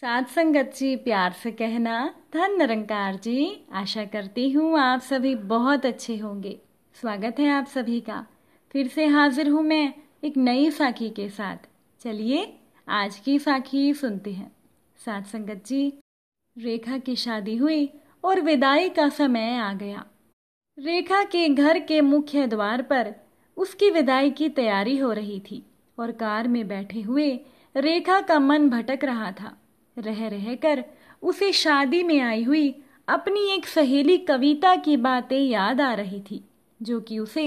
सात संगत जी प्यार से कहना धन निरंकार जी आशा करती हूँ आप सभी बहुत अच्छे होंगे स्वागत है आप सभी का फिर से हाजिर हूँ मैं एक नई साखी के साथ चलिए आज की साखी सुनते हैं सात संगत जी रेखा की शादी हुई और विदाई का समय आ गया रेखा के घर के मुख्य द्वार पर उसकी विदाई की तैयारी हो रही थी और कार में बैठे हुए रेखा का मन भटक रहा था रह रहकर उसे शादी में आई हुई अपनी एक सहेली कविता की बातें याद आ रही थी जो कि उसे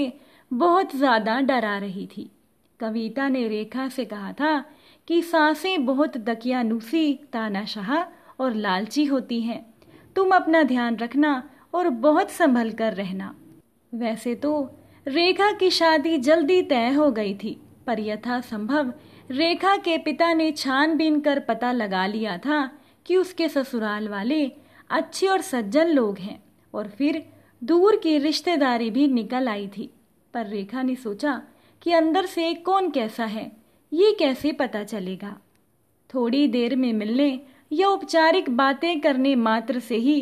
बहुत ज़्यादा डरा रही थी कविता ने रेखा से कहा था कि सांसें बहुत दकियानुसी तानाशाह और लालची होती हैं तुम अपना ध्यान रखना और बहुत संभल कर रहना वैसे तो रेखा की शादी जल्दी तय हो गई थी पर यथा संभव रेखा के पिता ने छानबीन कर पता लगा लिया था कि उसके ससुराल वाले अच्छे और सज्जन लोग हैं और फिर दूर की रिश्तेदारी भी निकल आई थी पर रेखा ने सोचा कि अंदर से कौन कैसा है ये कैसे पता चलेगा थोड़ी देर में मिलने या औपचारिक बातें करने मात्र से ही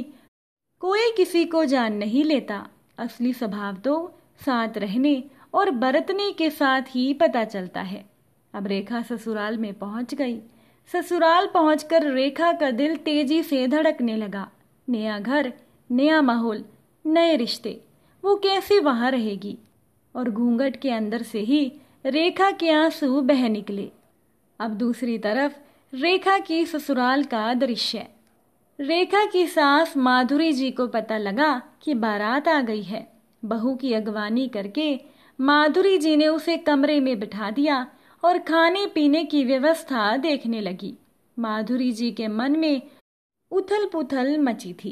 कोई किसी को जान नहीं लेता असली स्वभाव तो साथ रहने और बरतने के साथ ही पता चलता है अब रेखा ससुराल में पहुंच गई ससुराल पहुंचकर रेखा का दिल तेजी से धड़कने लगा नया घर नया माहौल नए रिश्ते वो कैसे वहाँ रहेगी और घूंघट के अंदर से ही रेखा के आंसू बह निकले अब दूसरी तरफ रेखा की ससुराल का दृश्य रेखा की सास माधुरी जी को पता लगा कि बारात आ गई है बहू की अगवानी करके माधुरी जी ने उसे कमरे में बिठा दिया और खाने पीने की व्यवस्था देखने लगी माधुरी जी के मन में उथल पुथल मची थी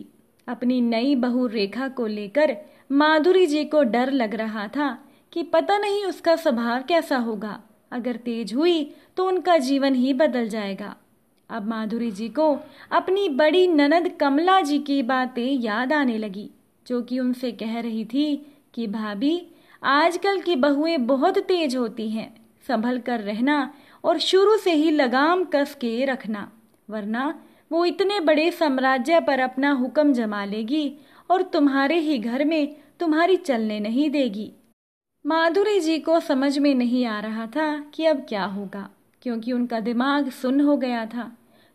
अपनी नई बहू रेखा को लेकर माधुरी जी को डर लग रहा था कि पता नहीं उसका स्वभाव कैसा होगा अगर तेज हुई तो उनका जीवन ही बदल जाएगा अब माधुरी जी को अपनी बड़ी ननद कमला जी की बातें याद आने लगी जो कि उनसे कह रही थी कि भाभी आजकल की बहुएं बहुत तेज होती हैं संभल कर रहना और शुरू से ही लगाम कस के रखना वरना वो इतने बड़े साम्राज्य पर अपना हुक्म जमा लेगी और तुम्हारे ही घर में तुम्हारी चलने नहीं देगी माधुरी जी को समझ में नहीं आ रहा था कि अब क्या होगा क्योंकि उनका दिमाग सुन हो गया था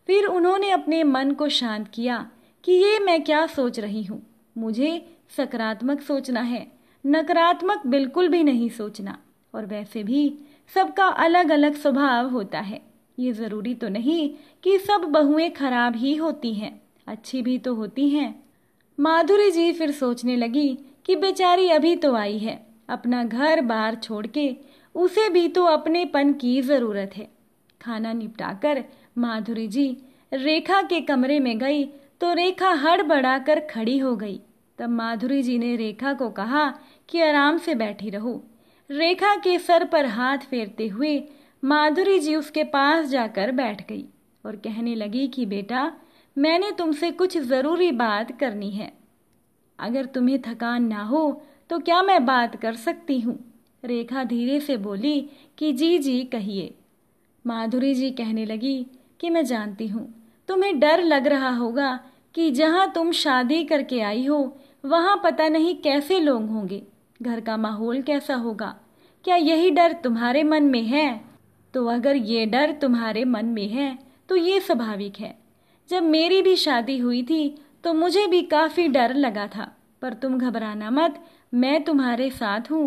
फिर उन्होंने अपने मन को शांत किया कि ये मैं क्या सोच रही हूँ मुझे सकारात्मक सोचना है नकारात्मक बिल्कुल भी नहीं सोचना और वैसे भी सबका अलग अलग स्वभाव होता है ये ज़रूरी तो नहीं कि सब बहुएं खराब ही होती हैं अच्छी भी तो होती हैं माधुरी जी फिर सोचने लगी कि बेचारी अभी तो आई है अपना घर बार छोड़ के उसे भी तो अपने पन की ज़रूरत है खाना निपटाकर माधुरी जी रेखा के कमरे में गई तो रेखा हड़बड़ा कर खड़ी हो गई तब माधुरी जी ने रेखा को कहा कि आराम से बैठी रहो रेखा के सर पर हाथ फेरते हुए माधुरी जी उसके पास जाकर बैठ गई और कहने लगी कि बेटा मैंने तुमसे कुछ ज़रूरी बात करनी है अगर तुम्हें थकान ना हो तो क्या मैं बात कर सकती हूँ रेखा धीरे से बोली कि जी जी कहिए माधुरी जी कहने लगी कि मैं जानती हूँ तुम्हें डर लग रहा होगा कि जहाँ तुम शादी करके आई हो वहाँ पता नहीं कैसे लोग होंगे घर का माहौल कैसा होगा क्या यही डर तुम्हारे मन में है तो अगर ये डर तुम्हारे मन में है तो ये स्वाभाविक है जब मेरी भी शादी हुई थी तो मुझे भी काफ़ी डर लगा था पर तुम घबराना मत मैं तुम्हारे साथ हूँ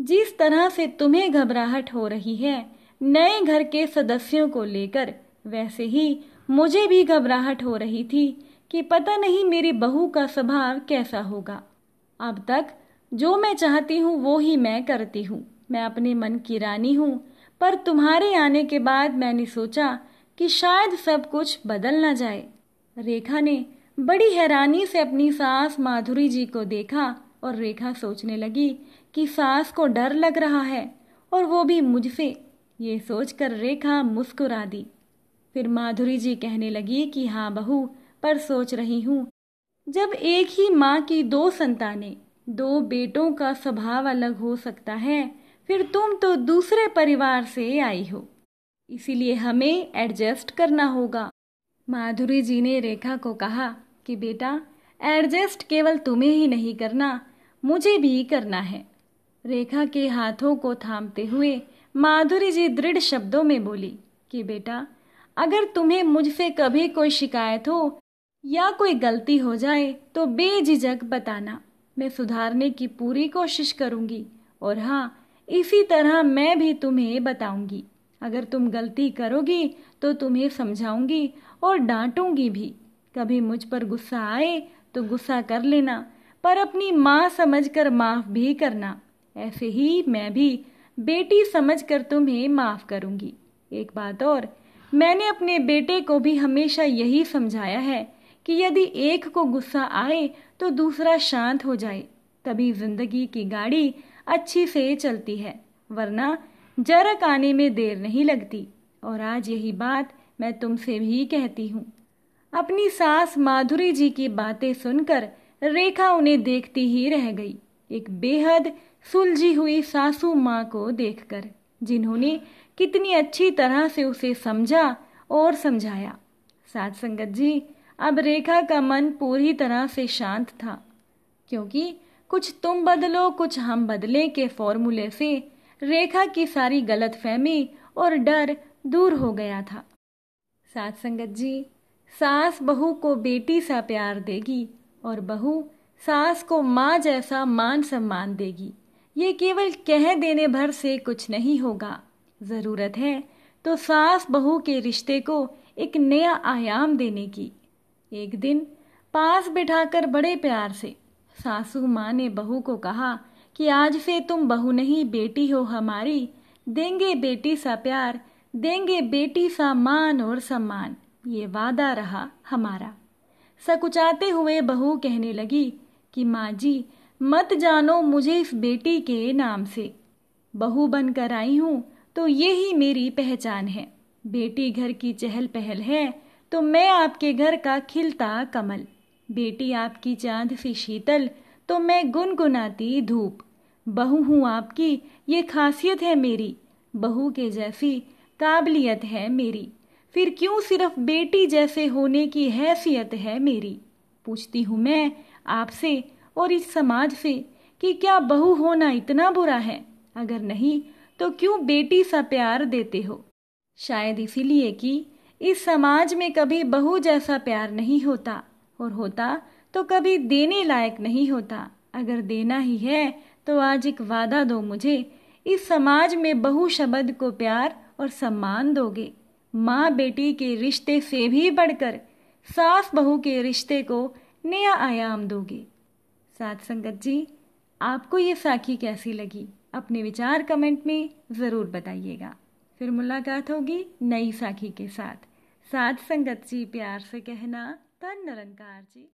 जिस तरह से तुम्हें घबराहट हो रही है नए घर के सदस्यों को लेकर वैसे ही मुझे भी घबराहट हो रही थी कि पता नहीं मेरी बहू का स्वभाव कैसा होगा अब तक जो मैं चाहती हूँ वो ही मैं करती हूँ मैं अपने मन की रानी हूँ पर तुम्हारे आने के बाद मैंने सोचा कि शायद सब कुछ बदल ना जाए रेखा ने बड़ी हैरानी से अपनी सास माधुरी जी को देखा और रेखा सोचने लगी कि सास को डर लग रहा है और वो भी मुझसे ये सोचकर रेखा मुस्कुरा दी फिर माधुरी जी कहने लगी कि हाँ बहू पर सोच रही हूँ जब एक ही माँ की दो संतानें दो बेटों का स्वभाव अलग हो सकता है फिर तुम तो दूसरे परिवार से आई हो इसीलिए हमें एडजस्ट करना होगा माधुरी जी ने रेखा को कहा कि बेटा एडजस्ट केवल तुम्हें ही नहीं करना मुझे भी करना है रेखा के हाथों को थामते हुए माधुरी जी दृढ़ शब्दों में बोली कि बेटा अगर तुम्हें मुझसे कभी कोई शिकायत हो या कोई गलती हो जाए तो बेझिझक बताना मैं सुधारने की पूरी कोशिश करूंगी और हाँ इसी तरह मैं भी तुम्हें बताऊंगी अगर तुम गलती करोगी तो तुम्हें समझाऊंगी और डांटूंगी भी कभी मुझ पर गुस्सा आए तो गुस्सा कर लेना पर अपनी माँ समझकर माफ़ भी करना ऐसे ही मैं भी बेटी समझकर तुम्हें माफ़ करूंगी एक बात और मैंने अपने बेटे को भी हमेशा यही समझाया है कि यदि एक को गुस्सा आए तो दूसरा शांत हो जाए तभी जिंदगी की गाड़ी अच्छी से चलती है वरना जरक आने में देर नहीं लगती और आज यही बात मैं तुमसे भी कहती हूँ अपनी सास माधुरी जी की बातें सुनकर रेखा उन्हें देखती ही रह गई एक बेहद सुलझी हुई सासू माँ को देखकर जिन्होंने कितनी अच्छी तरह से उसे समझा और समझाया सात संगत जी अब रेखा का मन पूरी तरह से शांत था क्योंकि कुछ तुम बदलो कुछ हम बदले के फॉर्मूले से रेखा की सारी गलत फहमी और डर दूर हो गया था सात संगत जी सास बहू को बेटी सा प्यार देगी और बहू सास को माँ जैसा मान सम्मान देगी ये केवल कह देने भर से कुछ नहीं होगा ज़रूरत है तो सास बहू के रिश्ते को एक नया आयाम देने की एक दिन पास बिठाकर बड़े प्यार से सासू माँ ने बहू को कहा कि आज से तुम बहू नहीं बेटी हो हमारी देंगे बेटी सा प्यार देंगे बेटी सा मान और सम्मान ये वादा रहा हमारा सकुचाते हुए बहू कहने लगी कि माँ जी मत जानो मुझे इस बेटी के नाम से बहू बनकर आई हूँ तो ये ही मेरी पहचान है बेटी घर की चहल पहल है तो मैं आपके घर का खिलता कमल बेटी आपकी चांद सी शीतल तो मैं गुनगुनाती धूप बहू हूँ आपकी ये खासियत है मेरी बहू के जैसी काबिलियत है मेरी फिर क्यों सिर्फ बेटी जैसे होने की हैसियत है मेरी पूछती हूँ मैं आपसे और इस समाज से कि क्या बहू होना इतना बुरा है अगर नहीं तो क्यों बेटी सा प्यार देते हो शायद इसीलिए कि इस समाज में कभी बहू जैसा प्यार नहीं होता और होता तो कभी देने लायक नहीं होता अगर देना ही है तो आज एक वादा दो मुझे इस समाज में बहु शब्द को प्यार और सम्मान दोगे माँ बेटी के रिश्ते से भी बढ़कर सास बहू के रिश्ते को नया आयाम दोगे साथ संगत जी आपको ये साखी कैसी लगी अपने विचार कमेंट में ज़रूर बताइएगा फिर मुलाकात होगी नई साखी के साथ साथ संगत जी प्यार से कहना धन निरंकार जी